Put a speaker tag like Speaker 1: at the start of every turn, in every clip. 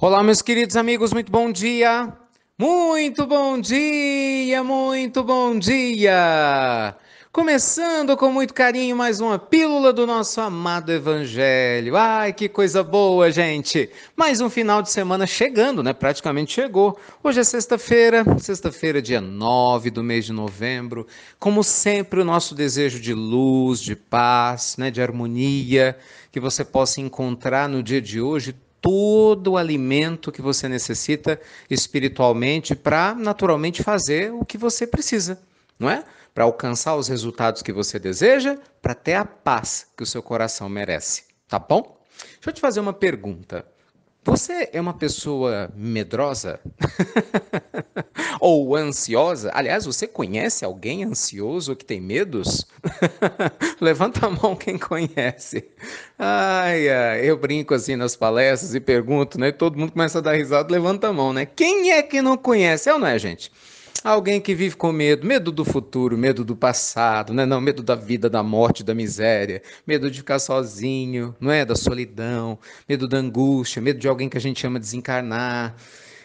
Speaker 1: Olá, meus queridos amigos, muito bom dia! Muito bom dia, muito bom dia! Começando com muito carinho mais uma pílula do nosso amado Evangelho. Ai, que coisa boa, gente! Mais um final de semana chegando, né? Praticamente chegou. Hoje é sexta-feira, sexta-feira, dia 9 do mês de novembro. Como sempre, o nosso desejo de luz, de paz, né? de harmonia, que você possa encontrar no dia de hoje todo o alimento que você necessita espiritualmente para naturalmente fazer o que você precisa, não é? Para alcançar os resultados que você deseja, para ter a paz que o seu coração merece, tá bom? Deixa eu te fazer uma pergunta. Você é uma pessoa medrosa? ou ansiosa. Aliás, você conhece alguém ansioso que tem medos? Levanta a mão quem conhece. Ai, ai, eu brinco assim nas palestras e pergunto, né? Todo mundo começa a dar risada, levanta a mão, né? Quem é que não conhece? É ou não é, gente? Alguém que vive com medo, medo do futuro, medo do passado, né? Não, medo da vida, da morte, da miséria, medo de ficar sozinho, não é? Da solidão, medo da angústia, medo de alguém que a gente ama desencarnar.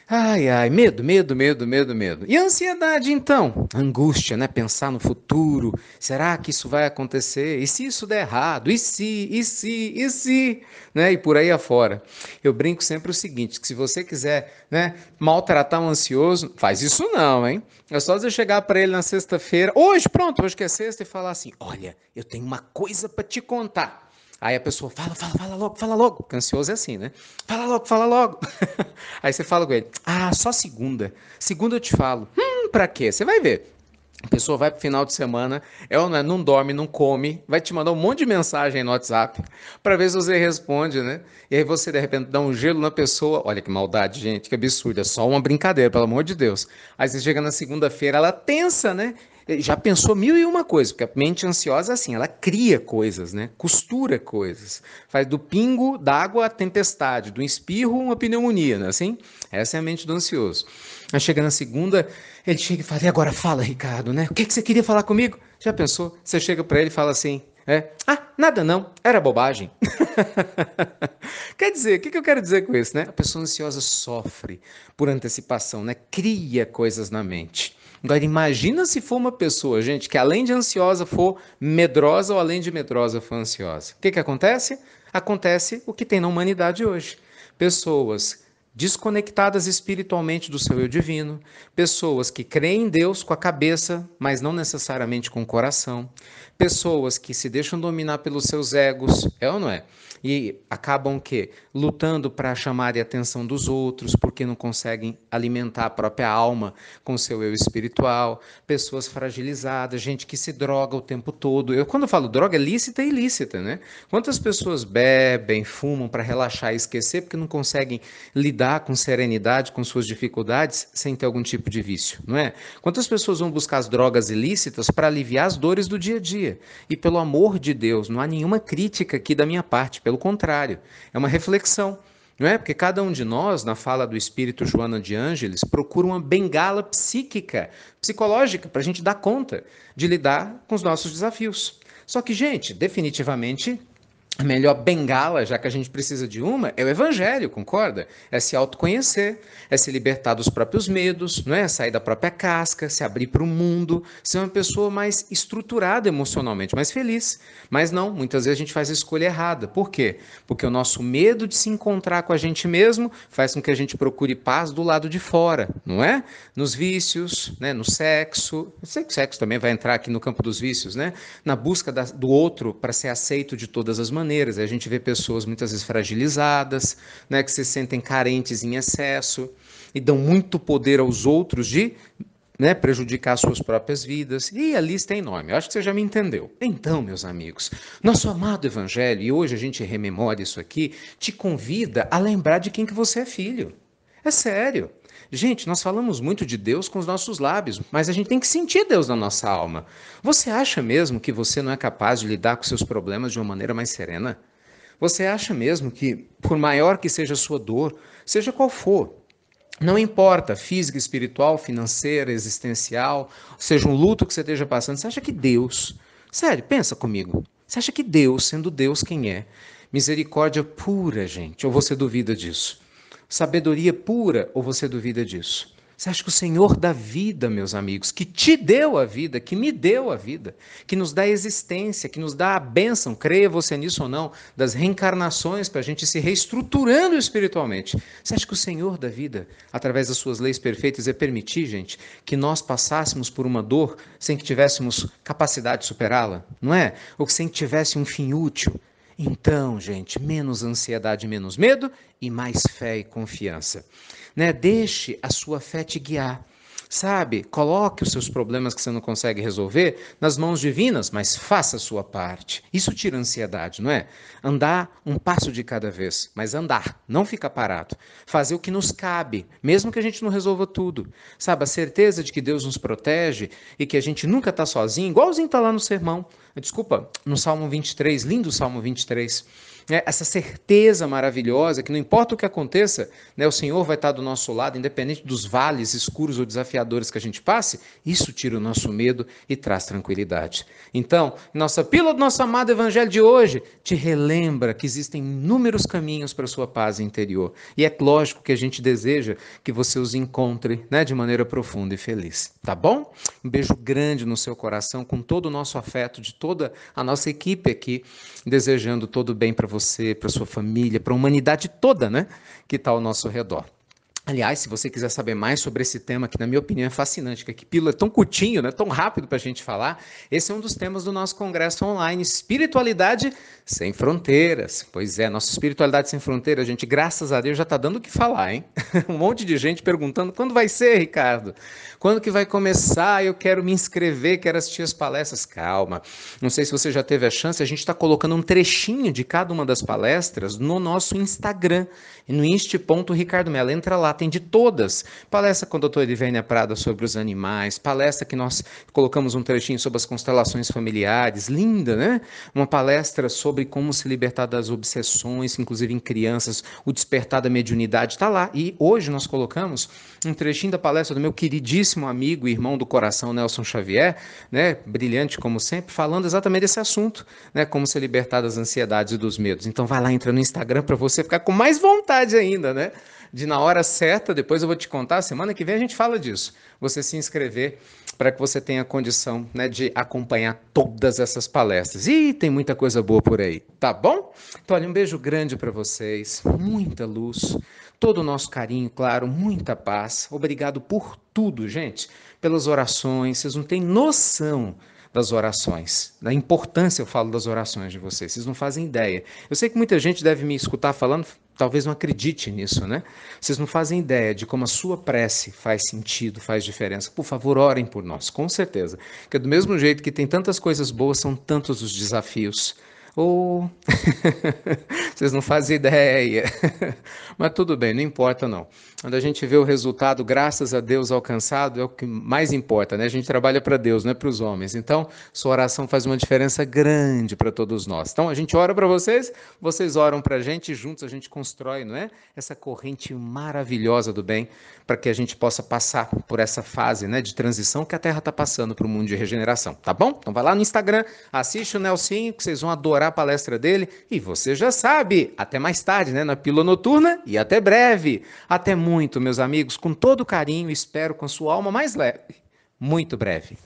Speaker 1: Ai, ai, medo, medo, medo, medo, medo. E a ansiedade, então? Angústia, né? Pensar no futuro. Será que isso vai acontecer? E se isso der errado? E se, e se, e se? Né? E por aí afora. Eu brinco sempre o seguinte: que se você quiser né, maltratar um ansioso, faz isso não, hein? É só você chegar para ele na sexta-feira, hoje, pronto, hoje que é sexta, e falar assim: olha, eu tenho uma coisa para te contar. Aí a pessoa fala, fala, fala logo, fala logo. Porque ansioso é assim, né? Fala logo, fala logo. Aí você fala com ele: Ah, só segunda. Segunda eu te falo. Hum, pra quê? Você vai ver. A pessoa vai pro final de semana, ela é é? não dorme, não come, vai te mandar um monte de mensagem no WhatsApp para ver se você responde, né? E aí você de repente dá um gelo na pessoa. Olha que maldade, gente, que absurdo, é só uma brincadeira, pelo amor de Deus. Aí você chega na segunda-feira, ela é tensa, né? já pensou mil e uma coisas? porque a mente ansiosa é assim, ela cria coisas, né? Costura coisas. Faz do pingo d'água a tempestade, do espirro uma pneumonia, né? assim? Essa é a mente do ansioso. Aí chega na segunda, ele chega e fala: "E agora fala, Ricardo, né? O que é que você queria falar comigo?" Já pensou? Você chega para ele e fala assim: é. Ah, nada não, era bobagem. Quer dizer, o que, que eu quero dizer com isso, né? A pessoa ansiosa sofre por antecipação, né? Cria coisas na mente. Agora, imagina se for uma pessoa, gente, que além de ansiosa for medrosa ou além de medrosa for ansiosa. O que, que acontece? Acontece o que tem na humanidade hoje. Pessoas desconectadas espiritualmente do seu eu divino, pessoas que creem em Deus com a cabeça, mas não necessariamente com o coração, pessoas que se deixam dominar pelos seus egos, é ou não é? E acabam que lutando para chamar a atenção dos outros, porque não conseguem alimentar a própria alma com o seu eu espiritual, pessoas fragilizadas, gente que se droga o tempo todo. Eu quando falo droga é lícita e ilícita, né? Quantas pessoas bebem, fumam para relaxar e esquecer porque não conseguem lidar lidar com serenidade com suas dificuldades sem ter algum tipo de vício, não é? Quantas pessoas vão buscar as drogas ilícitas para aliviar as dores do dia a dia? E pelo amor de Deus, não há nenhuma crítica aqui da minha parte, pelo contrário, é uma reflexão. Não é? Porque cada um de nós, na fala do espírito Joana de Ângeles, procura uma bengala psíquica, psicológica, para a gente dar conta de lidar com os nossos desafios. Só que, gente, definitivamente a melhor bengala, já que a gente precisa de uma, é o evangelho, concorda? É se autoconhecer, é se libertar dos próprios medos, não é? sair da própria casca, se abrir para o mundo, ser uma pessoa mais estruturada emocionalmente, mais feliz. Mas não, muitas vezes a gente faz a escolha errada. Por quê? Porque o nosso medo de se encontrar com a gente mesmo faz com que a gente procure paz do lado de fora, não é? Nos vícios, né? no sexo. sei que sexo também vai entrar aqui no campo dos vícios, né? Na busca da, do outro para ser aceito de todas as maneiras maneiras. A gente vê pessoas muitas vezes fragilizadas, né, que se sentem carentes em excesso e dão muito poder aos outros de né, prejudicar suas próprias vidas. E a lista é enorme. Eu acho que você já me entendeu. Então, meus amigos, nosso amado Evangelho, e hoje a gente rememora isso aqui, te convida a lembrar de quem que você é filho. É sério. Gente, nós falamos muito de Deus com os nossos lábios, mas a gente tem que sentir Deus na nossa alma. Você acha mesmo que você não é capaz de lidar com seus problemas de uma maneira mais serena? Você acha mesmo que, por maior que seja a sua dor, seja qual for, não importa, física, espiritual, financeira, existencial, seja um luto que você esteja passando, você acha que Deus, sério, pensa comigo, você acha que Deus, sendo Deus quem é, misericórdia pura, gente, ou você duvida disso? sabedoria pura ou você duvida disso? Você acha que o Senhor da vida, meus amigos, que te deu a vida, que me deu a vida, que nos dá a existência, que nos dá a bênção, creia você nisso ou não, das reencarnações para a gente se reestruturando espiritualmente. Você acha que o Senhor da vida, através das suas leis perfeitas, ia é permitir, gente, que nós passássemos por uma dor sem que tivéssemos capacidade de superá-la? Não é? Ou sem que tivesse um fim útil? Então, gente, menos ansiedade, menos medo e mais fé e confiança. Né? Deixe a sua fé te guiar. Sabe, coloque os seus problemas que você não consegue resolver nas mãos divinas, mas faça a sua parte. Isso tira ansiedade, não é? Andar um passo de cada vez, mas andar, não ficar parado. Fazer o que nos cabe, mesmo que a gente não resolva tudo. Sabe, a certeza de que Deus nos protege e que a gente nunca está sozinho, igualzinho está lá no sermão. Desculpa, no Salmo 23, lindo Salmo 23 né, essa certeza maravilhosa que não importa o que aconteça, né, o Senhor vai estar do nosso lado, independente dos vales escuros ou desafiadores que a gente passe, isso tira o nosso medo e traz tranquilidade. Então, nossa pílula do nosso amado Evangelho de hoje te relembra que existem inúmeros caminhos para a sua paz interior. E é lógico que a gente deseja que você os encontre né, de maneira profunda e feliz. Tá bom? Um beijo grande no seu coração, com todo o nosso afeto, de toda a nossa equipe aqui, desejando todo o bem para você você, para sua família, para a humanidade toda, né, que está ao nosso redor. Aliás, se você quiser saber mais sobre esse tema, que na minha opinião é fascinante, que pílula é tão curtinho, né, tão rápido para a gente falar, esse é um dos temas do nosso congresso online, Espiritualidade Sem Fronteiras. Pois é, nossa Espiritualidade Sem Fronteiras, A gente, graças a Deus já está dando o que falar, hein? um monte de gente perguntando, quando vai ser, Ricardo? Quando que vai começar? Eu quero me inscrever, quero assistir as palestras. Calma, não sei se você já teve a chance, a gente está colocando um trechinho de cada uma das palestras no nosso Instagram, no inst.ricardomela. entra lá, atende todas. Palestra com a doutora Ivênia Prada sobre os animais, palestra que nós colocamos um trechinho sobre as constelações familiares, linda, né? Uma palestra sobre como se libertar das obsessões, inclusive em crianças, o despertar da mediunidade está lá. E hoje nós colocamos um trechinho da palestra do meu queridíssimo amigo e irmão do coração, Nelson Xavier, né? Brilhante como sempre, falando exatamente desse assunto, né? Como se libertar das ansiedades e dos medos. Então vai lá, entra no Instagram para você ficar com mais vontade ainda, né? De na hora certa certa, depois eu vou te contar, semana que vem a gente fala disso. Você se inscrever para que você tenha condição né, de acompanhar todas essas palestras. E tem muita coisa boa por aí, tá bom? Então, olha, um beijo grande para vocês, muita luz, todo o nosso carinho, claro, muita paz. Obrigado por tudo, gente, pelas orações, vocês não têm noção das orações, da importância eu falo das orações de vocês, vocês não fazem ideia. Eu sei que muita gente deve me escutar falando, talvez não acredite nisso, né? Vocês não fazem ideia de como a sua prece faz sentido, faz diferença. Por favor, orem por nós, com certeza. porque do mesmo jeito que tem tantas coisas boas, são tantos os desafios Oh, vocês não fazem ideia. Mas tudo bem, não importa não. Quando a gente vê o resultado, graças a Deus alcançado, é o que mais importa, né? A gente trabalha para Deus, não é para os homens. Então, sua oração faz uma diferença grande para todos nós. Então, a gente ora para vocês, vocês oram para a gente, e juntos a gente constrói, não é? Essa corrente maravilhosa do bem para que a gente possa passar por essa fase, né, de transição que a Terra está passando para o mundo de regeneração, tá bom? Então, vai lá no Instagram, assiste o Nelsinho, que vocês vão adorar a palestra dele. E você já sabe, até mais tarde, né, na Pílula Noturna e até breve. Até muito, meus amigos, com todo carinho, espero com sua alma mais leve. Muito breve.